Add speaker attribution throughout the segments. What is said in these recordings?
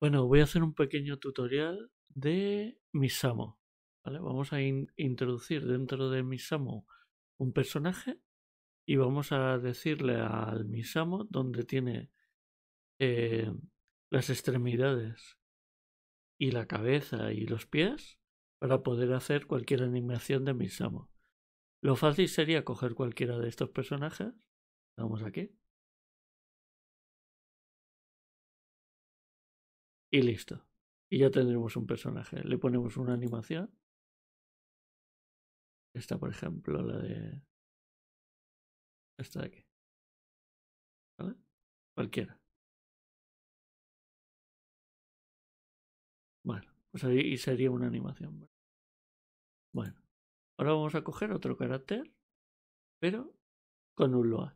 Speaker 1: Bueno, voy a hacer un pequeño tutorial de Misamo. Vamos a introducir dentro de Misamo un personaje y vamos a decirle al Misamo dónde tiene eh, las extremidades y la cabeza y los pies para poder hacer cualquier animación de Misamo. Lo fácil sería coger cualquiera de estos personajes.
Speaker 2: Vamos aquí. y listo. Y ya tendremos un personaje. Le ponemos una animación. Esta, por ejemplo, la de... Esta de aquí. ¿Vale? Cualquiera. Bueno, pues ahí sería una animación. Bueno, ahora vamos a coger otro carácter, pero con un load.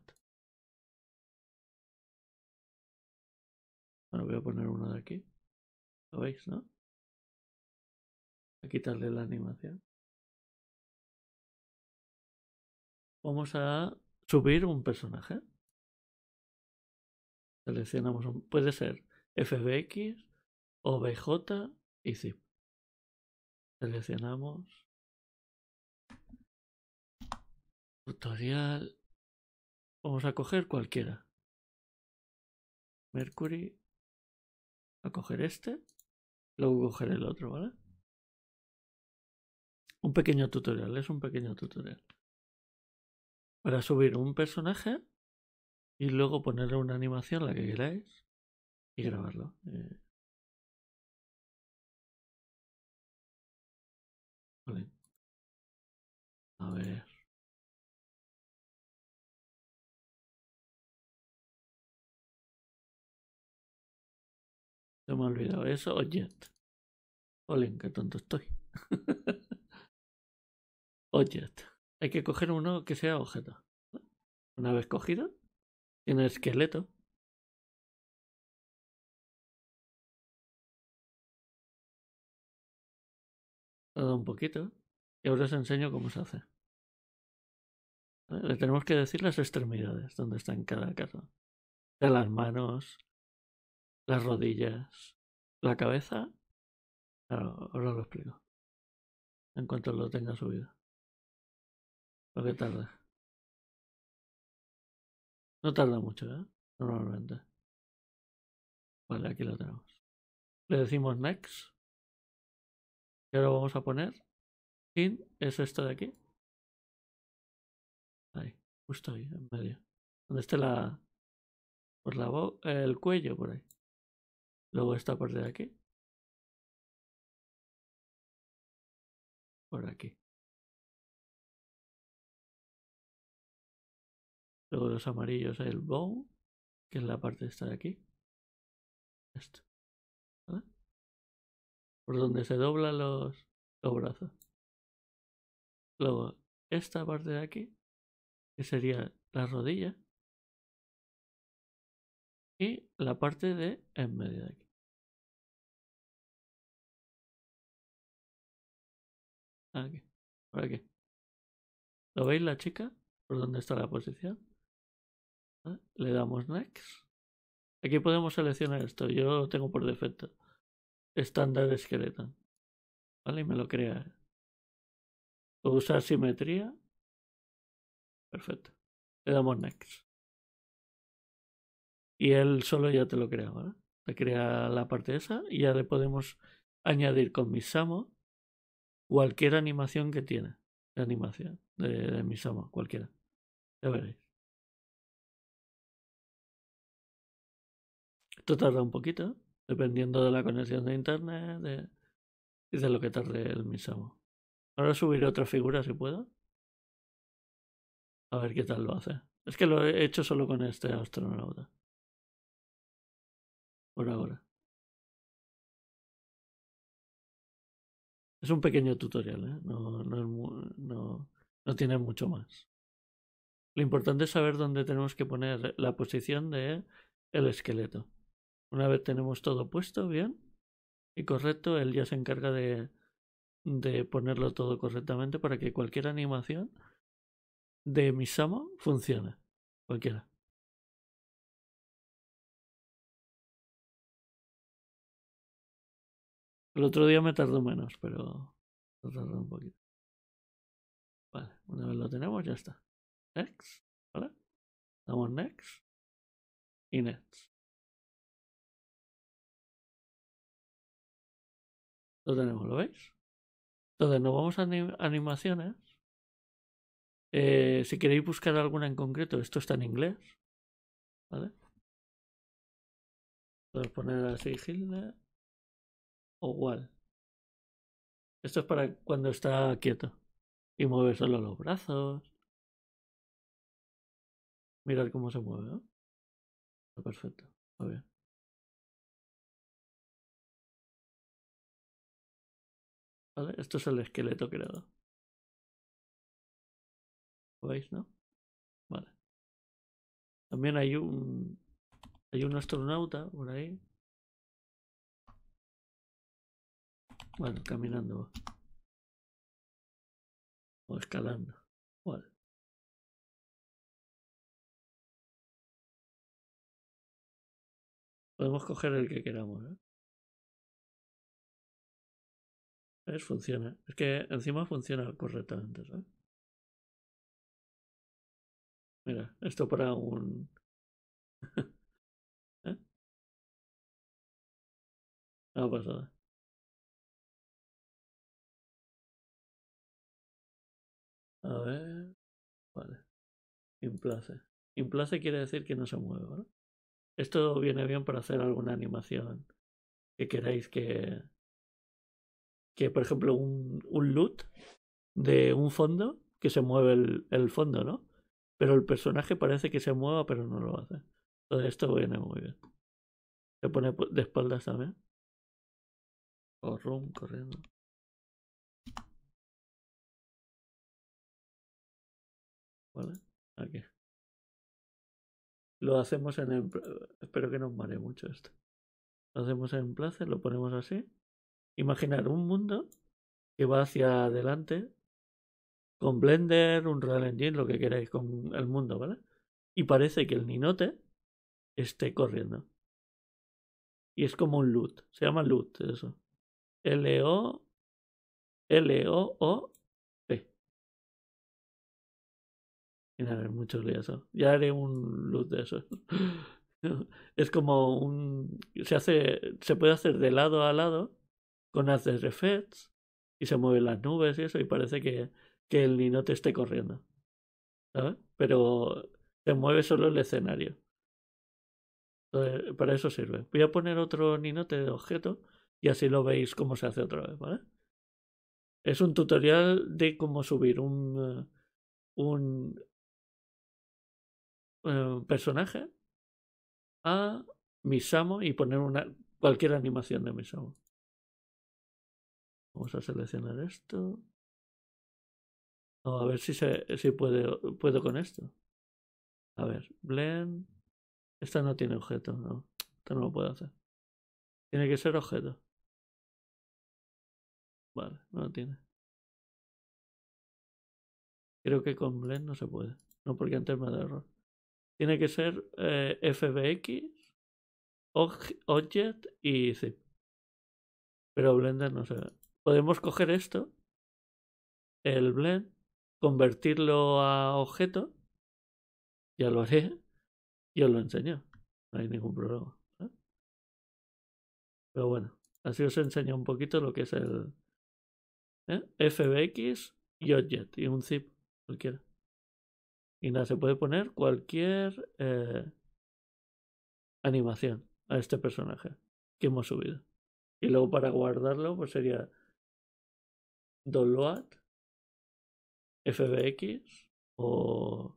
Speaker 2: Bueno, voy a poner uno de aquí. ¿Lo veis, no? a quitarle la animación. Vamos a subir un
Speaker 1: personaje. Seleccionamos un... Puede ser FBX, OBJ y zip. Seleccionamos.
Speaker 2: Tutorial. Vamos a coger cualquiera. Mercury. A coger este. Luego cogeré el otro, ¿vale?
Speaker 1: Un pequeño tutorial, es un pequeño tutorial. Para subir un personaje y luego ponerle una animación, la que queráis, y grabarlo. Eh.
Speaker 2: Vale. A ver. Se me ha olvidado eso OJET. Jet. Olen, qué tonto estoy. OJET.
Speaker 1: Hay que coger uno que sea objeto.
Speaker 2: Una vez cogido, tiene esqueleto. un poquito.
Speaker 1: Y ahora os enseño cómo se hace. Eh, le tenemos que decir las extremidades, donde está en cada caso.
Speaker 2: De las manos, las rodillas, la cabeza. ahora lo explico. En cuanto lo tenga subido. Lo que tarda. No tarda mucho, ¿eh? Normalmente. Vale, aquí lo tenemos. Le decimos next. Y ahora vamos a poner. In es esto de aquí. Ahí, justo ahí, en medio. Donde esté la. Por pues la el cuello, por ahí. Luego esta parte de aquí. Por aquí. Luego los amarillos, el bone, que es la parte esta de aquí. Esto. Por donde se doblan los, los brazos. Luego esta parte de aquí, que sería la rodilla y la parte de en medio de aquí. Aquí,
Speaker 1: por aquí. ¿Lo veis la chica? ¿Por dónde está la posición? Ah, le damos next. Aquí podemos seleccionar esto. Yo lo tengo por defecto. Estándar esqueleto. ¿Vale? Y me lo crea.
Speaker 2: Usar simetría. Perfecto. Le damos next
Speaker 1: y él solo ya te lo crea, ¿vale? Te crea la parte esa y ya le podemos añadir con Misamo cualquier animación que tiene. animación, de, Misamo, cualquiera. Ya veréis.
Speaker 2: Esto tarda un poquito,
Speaker 1: dependiendo de la conexión de internet y de lo que tarde el Misamo. Ahora subiré otra figura si puedo. A ver qué tal lo hace. Es que lo
Speaker 2: he hecho solo con este astronauta ahora. Es un pequeño tutorial, ¿eh? no,
Speaker 1: no, no, tiene mucho más. Lo importante es saber dónde tenemos que poner la posición de el esqueleto. Una vez tenemos todo puesto bien y correcto, él ya se encarga de, de ponerlo todo correctamente para que cualquier animación de Misamo funcione.
Speaker 2: Cualquiera. El otro día me tardó menos, pero tardó un poquito. Vale, una vez lo tenemos, ya está. Next, ¿vale? Damos next y next.
Speaker 1: Lo tenemos, ¿lo veis? Entonces nos vamos a animaciones. Eh, si queréis buscar alguna en concreto, esto está en inglés. ¿Vale? Podemos poner así Hitler
Speaker 2: igual Esto es para cuando está quieto y mueve solo los brazos. Mirad cómo se mueve, ah, Perfecto, muy bien. ¿Vale? Esto es el esqueleto creado. ¿Lo veis, no? Vale. También hay un. Hay un astronauta por ahí. Bueno, caminando. O escalando. ¿Cuál? Podemos coger el que queramos. ¿eh? ¿Ves? Funciona. Es que encima funciona correctamente. ¿sabes? Mira, esto para un... ¿Eh? No pasa nada. A ver. Vale. Implace.
Speaker 1: Implace quiere decir que no se mueve, ¿verdad? Esto viene bien para hacer alguna animación que queráis que. Que, por ejemplo, un, un loot de un fondo que se mueve el, fondo, ¿no? Pero el personaje parece que se mueva, pero no lo hace. Entonces, esto viene muy bien. Se pone de espaldas también.
Speaker 2: O corriendo.
Speaker 1: Lo hacemos en Espero que no mare mucho esto. Lo hacemos en placer, lo ponemos así. Imaginar un mundo que va hacia adelante con Blender, un Real Engine, lo que queráis, con el mundo, ¿vale? Y parece que el ninote esté corriendo. Y es como un loot. Se llama loot, eso. L-O. L-O-O. Y nada, eso Ya haré un look de eso. es como un. Se hace. Se puede hacer de lado a lado con haces effects y se mueven las nubes y eso, y parece que, el ninote esté corriendo. ¿Sabes? Pero se mueve solo el escenario. para eso sirve. Voy a poner otro ninote de objeto y así lo veis cómo se hace otra vez, ¿vale? Es un tutorial de cómo subir un, un eh, personaje a Misamo y poner una cualquier animación de Misamo. Vamos a seleccionar esto. a ver si se si puede, puedo con esto. A ver, blend. Esta no tiene objeto, no. Esta no lo puedo hacer. Tiene
Speaker 2: que ser objeto. Vale, no lo tiene.
Speaker 1: Creo que con blend no se puede. No, porque antes me da error tiene que ser eh, FBX, Object y Zip. Pero Blender no se ve. Podemos coger esto, el Blend, convertirlo a objeto. Ya lo haré. y os lo enseño. No hay ningún problema. ¿eh? Pero bueno, así os enseño un poquito lo que es el ¿eh? FBX y Object y un zip cualquiera. Y nada, se puede poner cualquier eh, animación a este personaje que hemos subido. Y luego para guardarlo, pues sería download fbx o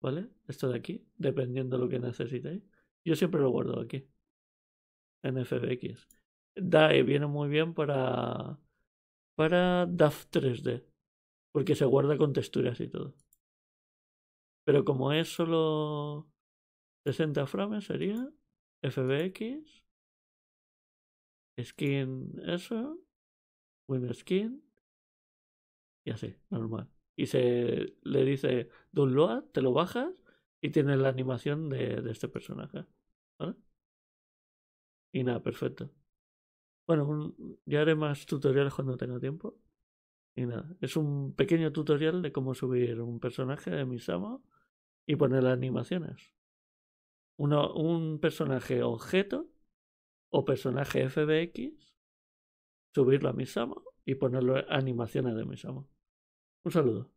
Speaker 1: ¿vale? Esto de aquí, dependiendo de lo que necesitéis. Yo siempre lo guardo aquí en fbx. DAE viene muy bien para para DAF 3D porque se guarda con texturas y todo. Pero como es solo 60 frames, sería FBX, skin eso, win skin, y así, normal. Y se le dice download, te lo bajas y tienes la animación de, este personaje. ¿Vale? Y nada, perfecto. Bueno, ya haré más tutoriales cuando tenga tiempo. Y nada, es un pequeño tutorial de cómo subir un personaje de Misama y poner las animaciones. Uno, un personaje objeto o personaje FBX, subirlo a Misamo y ponerle animaciones de Misamo.
Speaker 2: Un saludo.